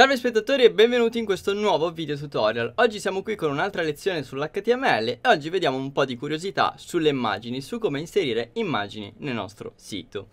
Salve spettatori e benvenuti in questo nuovo video tutorial Oggi siamo qui con un'altra lezione sull'HTML e oggi vediamo un po' di curiosità sulle immagini su come inserire immagini nel nostro sito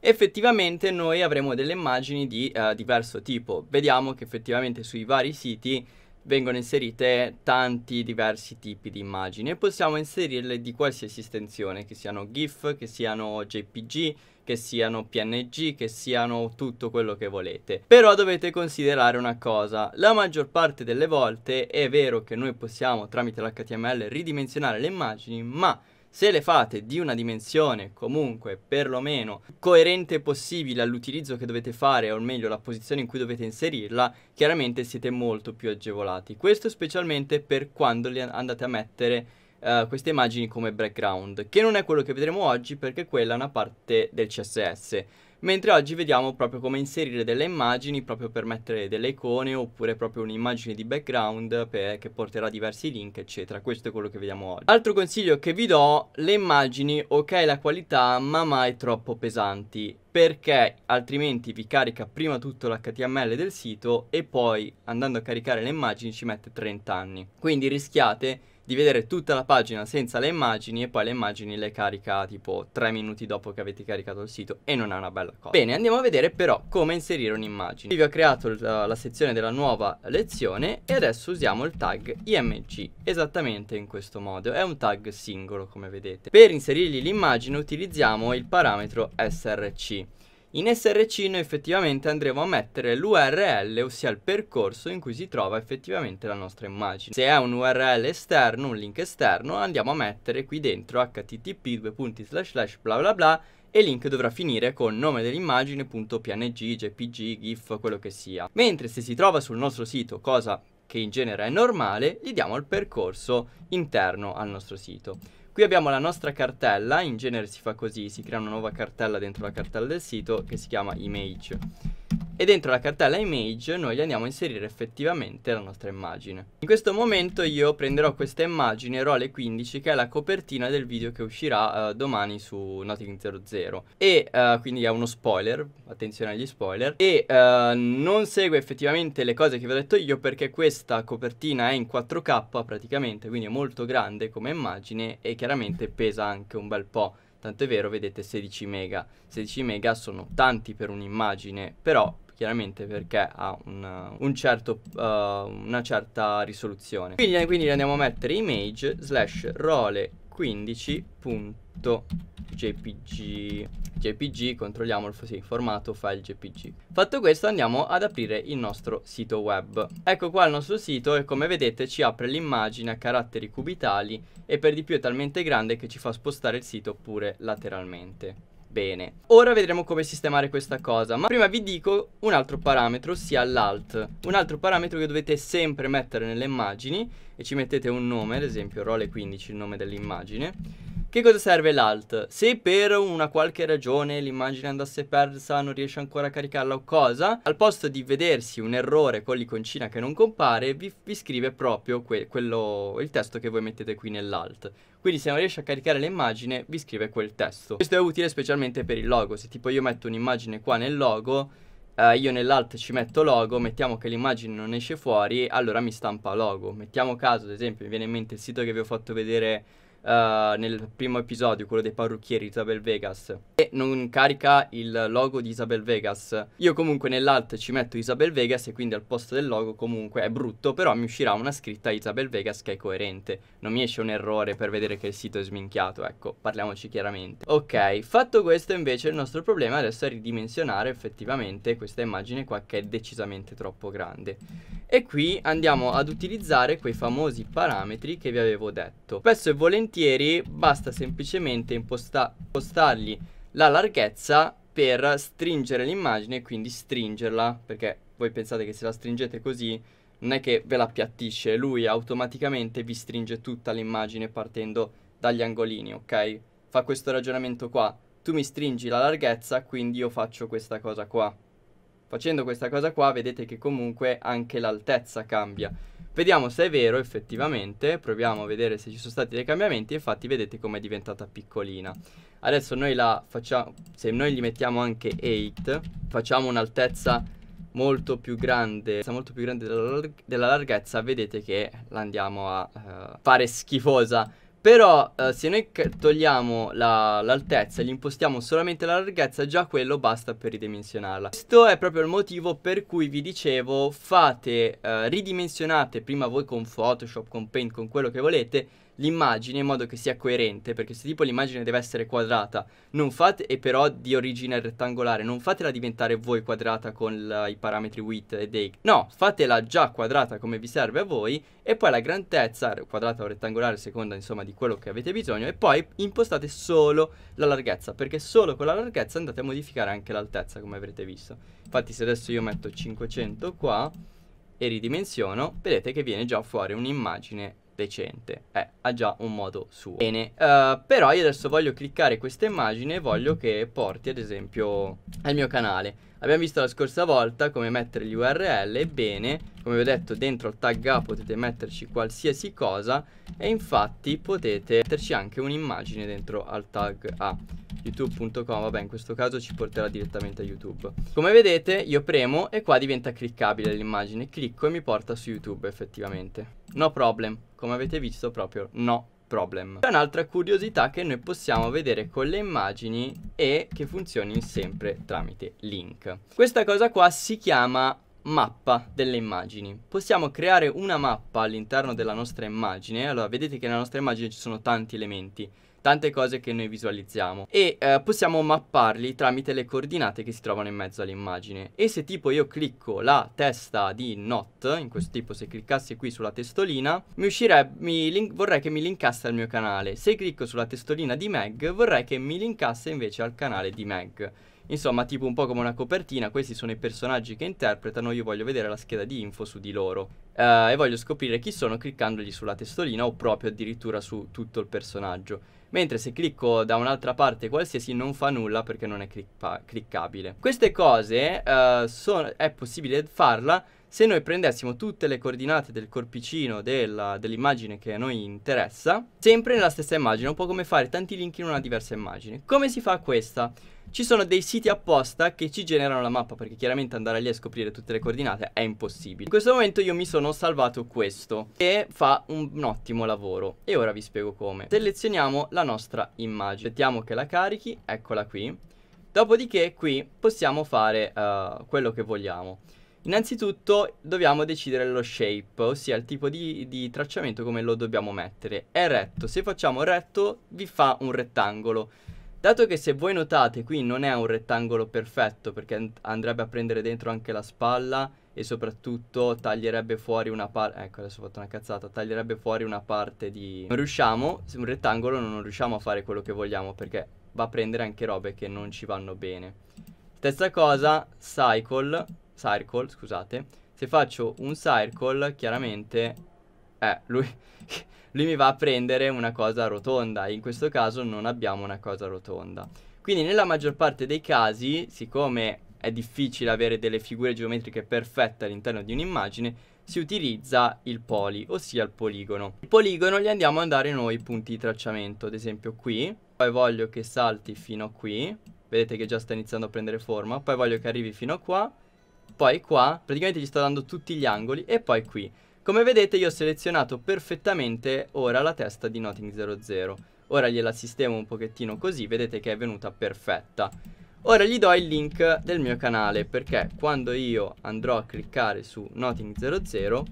Effettivamente noi avremo delle immagini di eh, diverso tipo Vediamo che effettivamente sui vari siti vengono inserite tanti diversi tipi di immagini e possiamo inserirle di qualsiasi estensione che siano GIF, che siano JPG che siano PNG, che siano tutto quello che volete. Però dovete considerare una cosa, la maggior parte delle volte è vero che noi possiamo tramite l'HTML ridimensionare le immagini, ma se le fate di una dimensione comunque perlomeno coerente possibile all'utilizzo che dovete fare, o meglio la posizione in cui dovete inserirla, chiaramente siete molto più agevolati. Questo specialmente per quando le andate a mettere uh, queste immagini come background, che non è quello che vedremo oggi perché quella è una parte del CSS, mentre oggi vediamo proprio come inserire delle immagini proprio per mettere delle icone oppure proprio un'immagine di background per, che porterà diversi link eccetera questo è quello che vediamo oggi altro consiglio che vi do le immagini ok la qualità ma mai troppo pesanti perché altrimenti vi carica prima tutto l'html del sito e poi andando a caricare le immagini ci mette 30 anni quindi rischiate di vedere tutta la pagina senza le immagini e poi le immagini le carica tipo 3 minuti dopo che avete caricato il sito e non è una bella cosa. Bene, andiamo a vedere però come inserire un'immagine. Qui Vi ho creato la, la sezione della nuova lezione e adesso usiamo il tag img esattamente in questo modo. È un tag singolo come vedete. Per inserirgli l'immagine utilizziamo il parametro src. In src noi effettivamente andremo a mettere l'url, ossia il percorso in cui si trova effettivamente la nostra immagine. Se è un url esterno, un link esterno, andiamo a mettere qui dentro http bla bla bla e il link dovrà finire con nome dell'immagine.png, jpg, gif, quello che sia. Mentre se si trova sul nostro sito, cosa che in genere è normale, gli diamo il percorso interno al nostro sito. Qui abbiamo la nostra cartella, in genere si fa così, si crea una nuova cartella dentro la cartella del sito che si chiama image e dentro la cartella image noi andiamo a inserire effettivamente la nostra immagine. In questo momento io prenderò questa immagine ROLE 15 che è la copertina del video che uscirà uh, domani su Nothing 00 e uh, quindi è uno spoiler, attenzione agli spoiler e uh, non segue effettivamente le cose che vi ho detto io perché questa copertina è in 4K praticamente quindi è molto grande come immagine e chiaramente pesa anche un bel po'. Tanto è vero, vedete 16 mega. 16 mega sono tanti per un'immagine, però chiaramente perché ha un, un certo, uh, una certa risoluzione. Quindi, quindi andiamo a mettere image slash role 15.jpg jpg controlliamo il sì, formato file jpg fatto questo andiamo ad aprire il nostro sito web ecco qua il nostro sito e come vedete ci apre l'immagine a caratteri cubitali e per di più è talmente grande che ci fa spostare il sito pure lateralmente bene. Ora vedremo come sistemare questa cosa, ma prima vi dico un altro parametro, sia l'alt. Un altro parametro che dovete sempre mettere nelle immagini e ci mettete un nome, ad esempio role15, il nome dell'immagine che cosa serve l'alt? Se per una qualche ragione l'immagine andasse persa, non riesce ancora a caricarla o cosa, al posto di vedersi un errore con l'iconcina che non compare, vi, vi scrive proprio que quello, il testo che voi mettete qui nell'alt. Quindi se non riesce a caricare l'immagine, vi scrive quel testo. Questo è utile specialmente per il logo. Se tipo io metto un'immagine qua nel logo, Uh, io nell'alt ci metto logo, mettiamo che l'immagine non esce fuori, allora mi stampa logo. Mettiamo caso, ad esempio, mi viene in mente il sito che vi ho fatto vedere uh, nel primo episodio, quello dei parrucchieri Isabel Vegas, e non carica il logo di Isabel Vegas. Io comunque nell'alt ci metto Isabel Vegas e quindi al posto del logo comunque è brutto, però mi uscirà una scritta Isabel Vegas che è coerente. Non mi esce un errore per vedere che il sito è sminchiato, ecco, parliamoci chiaramente. Ok, fatto questo invece il nostro problema adesso è ridimensionare effettivamente questa immagine qua che è decisamente troppo grande e qui andiamo ad utilizzare quei famosi parametri che vi avevo detto spesso e volentieri basta semplicemente impostargli la larghezza per stringere l'immagine quindi stringerla perché voi pensate che se la stringete così non è che ve la appiattisce lui automaticamente vi stringe tutta l'immagine partendo dagli angolini ok fa questo ragionamento qua tu mi stringi la larghezza quindi io faccio questa cosa qua Facendo questa cosa qua vedete che comunque anche l'altezza cambia. Vediamo se è vero effettivamente, proviamo a vedere se ci sono stati dei cambiamenti, infatti vedete com'è diventata piccolina. Adesso noi la facciamo, se noi gli mettiamo anche 8, facciamo un'altezza molto più grande, molto più grande della, larghezza, vedete che la andiamo a uh, fare schifosa però eh, se noi togliamo l'altezza e gli impostiamo solamente la larghezza, già quello basta per ridimensionarla. Questo è proprio il motivo per cui vi dicevo fate, eh, ridimensionate prima voi con Photoshop, con Paint, con quello che volete, l'immagine in modo che sia coerente, perché se tipo l'immagine deve essere quadrata, non fate, e però di origine rettangolare, non fatela diventare voi quadrata con la, i parametri width e day. No, fatela già quadrata come vi serve a voi e poi la grandezza, quadrata o rettangolare, seconda insomma di quello che avete bisogno, e poi impostate solo la larghezza, perché solo con la larghezza andate a modificare anche l'altezza, come avrete visto. Infatti se adesso io metto 500 qua e ridimensiono, vedete che viene già fuori un'immagine decente. Eh, ha già un modo suo. Bene, uh, però io adesso voglio cliccare questa immagine e voglio che porti ad esempio al mio canale. Abbiamo visto la scorsa volta come mettere gli URL, bene, come vi ho detto dentro al tag A potete metterci qualsiasi cosa e infatti potete metterci anche un'immagine dentro al tag A youtube.com vabbè in questo caso ci porterà direttamente a youtube come vedete io premo e qua diventa cliccabile l'immagine clicco e mi porta su youtube effettivamente no problem come avete visto proprio no problem c'è un'altra curiosità che noi possiamo vedere con le immagini e che funzioni sempre tramite link questa cosa qua si chiama mappa delle immagini. Possiamo creare una mappa all'interno della nostra immagine. Allora, vedete che nella nostra immagine ci sono tanti elementi tante cose che noi visualizziamo e eh, possiamo mapparli tramite le coordinate che si trovano in mezzo all'immagine e se tipo io clicco la testa di Not, in questo tipo se cliccassi qui sulla testolina mi uscirebbe, mi link, vorrei che mi linkasse al mio canale, se clicco sulla testolina di Meg vorrei che mi linkasse invece al canale di Meg Insomma, tipo un po' come una copertina, questi sono i personaggi che interpretano, io voglio vedere la scheda di info su di loro eh, e voglio scoprire chi sono cliccandogli sulla testolina o proprio addirittura su tutto il personaggio mentre se clicco da un'altra parte qualsiasi non fa nulla perché non è cliccabile. Queste cose uh, eh, sono, è possibile farla se noi prendessimo tutte le coordinate del corpicino dell'immagine che a noi interessa, sempre nella stessa immagine, un po' come fare tanti link in una diversa immagine. Come si fa questa? Ci sono dei siti apposta che ci generano la mappa perché chiaramente andare lì a scoprire tutte le coordinate è impossibile. In questo momento io mi sono salvato questo che fa un, un ottimo lavoro e ora vi spiego come. Selezioniamo la nostra immagine, aspettiamo che la carichi, eccola qui. Dopodiché qui possiamo fare uh, quello che vogliamo. Innanzitutto dobbiamo decidere lo shape, ossia il tipo di, di, tracciamento come lo dobbiamo mettere. È retto, se facciamo retto vi fa un rettangolo. Dato che se voi notate qui non è un rettangolo perfetto perché andrebbe a prendere dentro anche la spalla e soprattutto taglierebbe fuori una parte ecco adesso ho fatto una cazzata taglierebbe fuori una parte di non riusciamo un rettangolo non riusciamo a fare quello che vogliamo perché va a prendere anche robe che non ci vanno bene stessa cosa cycle circle scusate se faccio un circle chiaramente eh, lui, lui mi va a prendere una cosa rotonda, e in questo caso non abbiamo una cosa rotonda. Quindi nella maggior parte dei casi, siccome è difficile avere delle figure geometriche perfette all'interno di un'immagine, si utilizza il poli, ossia il poligono. Il poligono gli andiamo a dare noi i punti di tracciamento, ad esempio qui, poi voglio che salti fino a qui, vedete che già sta iniziando a prendere forma, poi voglio che arrivi fino a qua, poi qua, praticamente gli sto dando tutti gli angoli e poi qui. Come vedete io ho selezionato perfettamente ora la testa di noting 00. Ora gliela sistemo un pochettino così, vedete che è venuta perfetta. Ora gli do il link del mio canale perché quando io andrò a cliccare su noting 00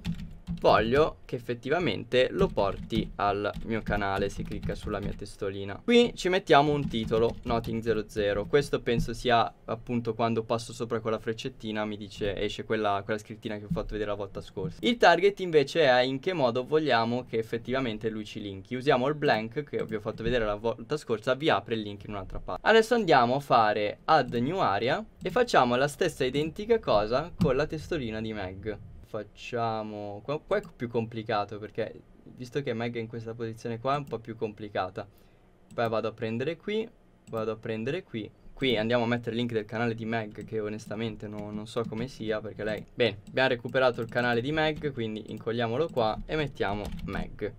voglio che effettivamente lo porti al mio canale si clicca sulla mia testolina qui ci mettiamo un titolo noting 00 questo penso sia appunto quando passo sopra quella freccettina mi dice esce quella, quella scrittina che ho fatto vedere la volta scorsa il target invece è in che modo vogliamo che effettivamente lui ci linki usiamo il blank che vi ho fatto vedere la volta scorsa vi apre il link in un'altra parte adesso andiamo a fare add new area e facciamo la stessa identica cosa con la testolina di Meg facciamo... Qua, qua, è più complicato perché visto che Meg è in questa posizione qua è un po' più complicata. Poi vado a prendere qui, vado a prendere qui. Qui andiamo a mettere il link del canale di Meg che onestamente no, non so come sia perché lei... Bene, abbiamo recuperato il canale di Meg quindi incolliamolo qua e mettiamo Meg.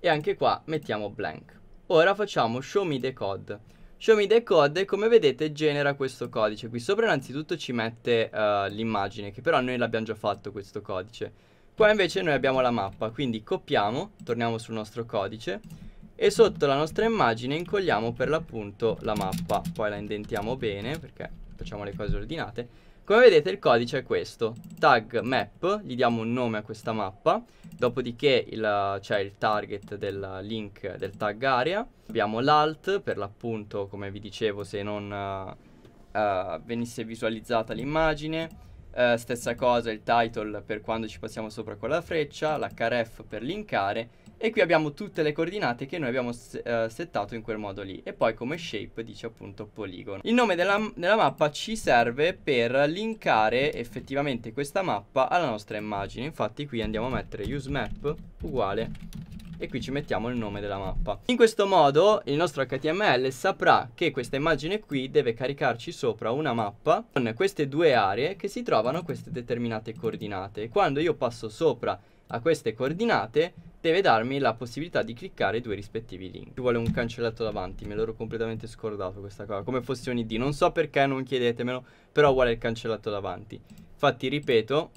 E anche qua mettiamo blank. Ora facciamo show me the code. Show me the code come vedete genera questo codice qui sopra innanzitutto ci mette uh, l'immagine che però noi l'abbiamo già fatto questo codice qua invece noi abbiamo la mappa quindi copiamo torniamo sul nostro codice e sotto la nostra immagine incolliamo per l'appunto la mappa poi la indentiamo bene perché facciamo le cose ordinate come vedete il codice è questo, tag map, gli diamo un nome a questa mappa, dopodiché c'è cioè il target del link del tag area, abbiamo l'alt per l'appunto come vi dicevo se non uh, venisse visualizzata l'immagine, Uh, stessa cosa il title per quando ci passiamo sopra con la freccia, la href per linkare e qui abbiamo tutte le coordinate che noi abbiamo se uh, settato in quel modo lì e poi come shape dice appunto poligono. Il nome della, della mappa ci serve per linkare effettivamente questa mappa alla nostra immagine, infatti qui andiamo a mettere useMap uguale e qui ci mettiamo il nome della mappa. In questo modo il nostro HTML saprà che questa immagine qui deve caricarci sopra una mappa con queste due aree che si trovano a queste determinate coordinate. Quando io passo sopra a queste coordinate deve darmi la possibilità di cliccare i due rispettivi link. Ci vuole un cancelletto davanti, me l'ero completamente scordato questa cosa, come fosse un ID, non so perché non chiedetemelo, però vuole il cancelletto davanti. Infatti ripeto,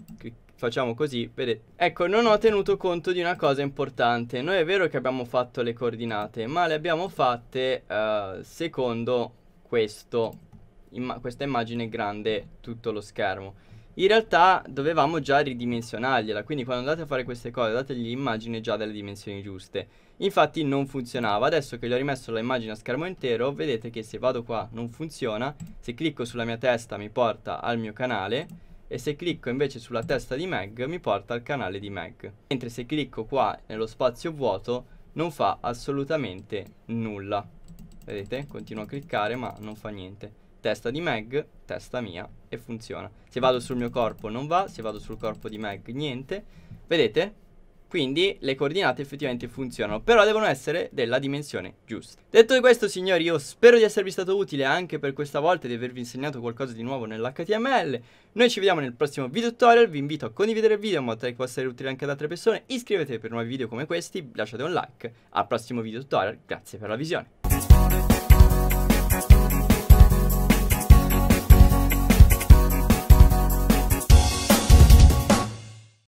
facciamo così, vedete. Ecco, non ho tenuto conto di una cosa importante. Noi è vero che abbiamo fatto le coordinate, ma le abbiamo fatte uh, secondo questo, imma questa immagine grande tutto lo schermo. In realtà dovevamo già ridimensionargliela, quindi quando andate a fare queste cose dategli l'immagine già delle dimensioni giuste. Infatti non funzionava, adesso che gli ho rimesso l'immagine a schermo intero, vedete che se vado qua non funziona, se clicco sulla mia testa mi porta al mio canale, e se clicco invece sulla testa di Meg mi porta al canale di Meg. Mentre se clicco qua nello spazio vuoto non fa assolutamente nulla. Vedete? Continuo a cliccare ma non fa niente. Testa di Meg, testa mia e funziona. Se vado sul mio corpo non va, se vado sul corpo di Meg niente. Vedete? Quindi le coordinate effettivamente funzionano, però devono essere della dimensione giusta. Detto questo signori, io spero di esservi stato utile anche per questa volta e di avervi insegnato qualcosa di nuovo nell'HTML. Noi ci vediamo nel prossimo video tutorial, vi invito a condividere il video in modo tale che possa essere utile anche ad altre persone, iscrivetevi per nuovi video come questi, lasciate un like, al prossimo video tutorial, grazie per la visione.